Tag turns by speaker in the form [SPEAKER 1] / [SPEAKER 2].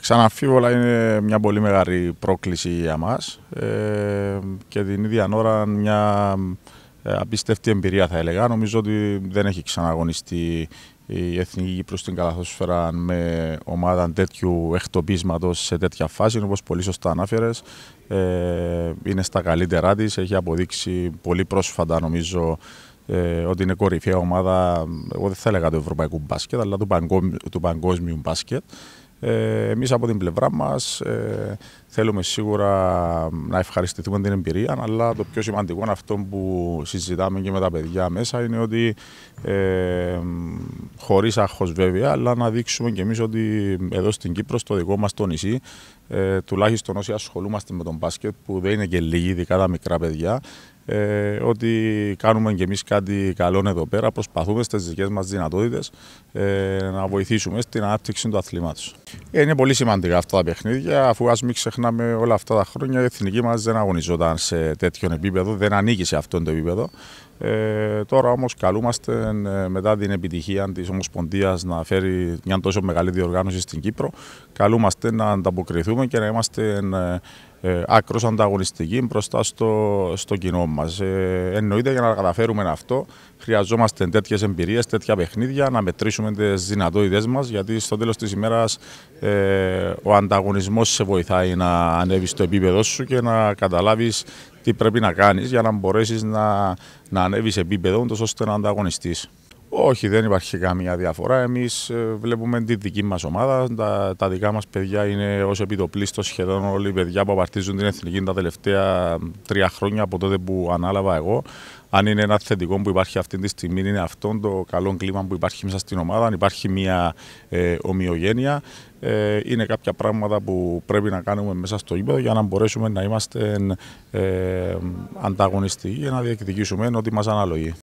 [SPEAKER 1] Ξαναφίβολα είναι μια πολύ μεγάλη πρόκληση για μας ε, και την ίδια ώρα μια ε, απίστευτη εμπειρία θα έλεγα. Νομίζω ότι δεν έχει ξαναγωνιστεί η Εθνική Κύπρου στην Καλαθόσφαιρα με ομάδα τέτοιου εκτοπίσματος σε τέτοια φάση, όπως πολύ σωστά ανάφερες. Ε, είναι στα καλύτερά της, έχει αποδείξει πολύ πρόσφατα νομίζω ε, ότι είναι κορυφαία ομάδα, εγώ δεν θα έλεγα του ευρωπαϊκού μπάσκετ, αλλά του, παγκόσμιου μπάσκετ. Ε, Εμείς από την πλευρά μας ε, θέλουμε σίγουρα να ευχαριστηθούμε την εμπειρία, αλλά το πιο σημαντικό αυτό που συζητάμε και με τα παιδιά μέσα είναι ότι ε, χωρίς βέβαια, αλλά να δείξουμε και εμείς ότι εδώ στην Κύπρο, στο δικό μας το νησί, ε, τουλάχιστον όσοι ασχολούμαστε με τον μπάσκετ, που δεν είναι και λίγοι, ειδικά τα μικρά παιδιά, ε, ότι κάνουμε και εμείς κάτι καλό εδώ πέρα, προσπαθούμε στις δικές μας δυνατότητες ε, να βοηθήσουμε στην ανάπτυξη του αθλήματος. Είναι πολύ σημαντικά αυτά τα παιχνίδια, αφού ας μην ξεχνάμε όλα αυτά τα χρόνια η εθνική μας δεν αγωνιζόταν σε τέτοιον επίπεδο, δεν ανήκει σε αυτόν το επίπεδο. Ε, τώρα όμως καλούμαστε ε, μετά την επιτυχία της Ομοσπονδίας να φέρει μια τόσο μεγάλη διοργάνωση στην Κύπρο. Καλούμαστε να ανταποκριθούμε και να είμαστε ε, ε, άκρος ανταγωνιστικοί μπροστά στο, στο κοινό μας. Ε, εννοείται για να καταφέρουμε αυτό χρειαζόμαστε τέτοιες εμπειρίες, τέτοια παιχνίδια, να μετρήσουμε τις δυνατότητες μας γιατί στο τέλος της ημέρας ε, ο ανταγωνισμός σε βοηθάει να ανέβεις στο επίπεδο σου και να καταλάβεις τι πρέπει να κάνεις για να μπορέσεις να, να ανέβεις επίπεδο ώστε να ανταγωνιστείς. Όχι, δεν υπάρχει καμία διαφορά. Εμείς ε, βλέπουμε τη δική μας ομάδα. Τα, τα δικά μας παιδιά είναι ως επιτοπλίστων σχεδόν όλοι οι παιδιά που απαρτίζουν την εθνική τα τελευταία τρία χρόνια από τότε που ανάλαβα εγώ. Αν είναι ένα θετικό που υπάρχει αυτή τη στιγμή, είναι αυτό το καλό κλίμα που υπάρχει μέσα στην ομάδα. Αν υπάρχει μια ε, ομοιογένεια, ε, είναι κάποια πράγματα που πρέπει να κάνουμε μέσα στο γήπεδο για να μπορέσουμε να είμαστε ε, ανταγωνιστικοί και να διεκδικήσουμε ό,τι μας αναλογεί.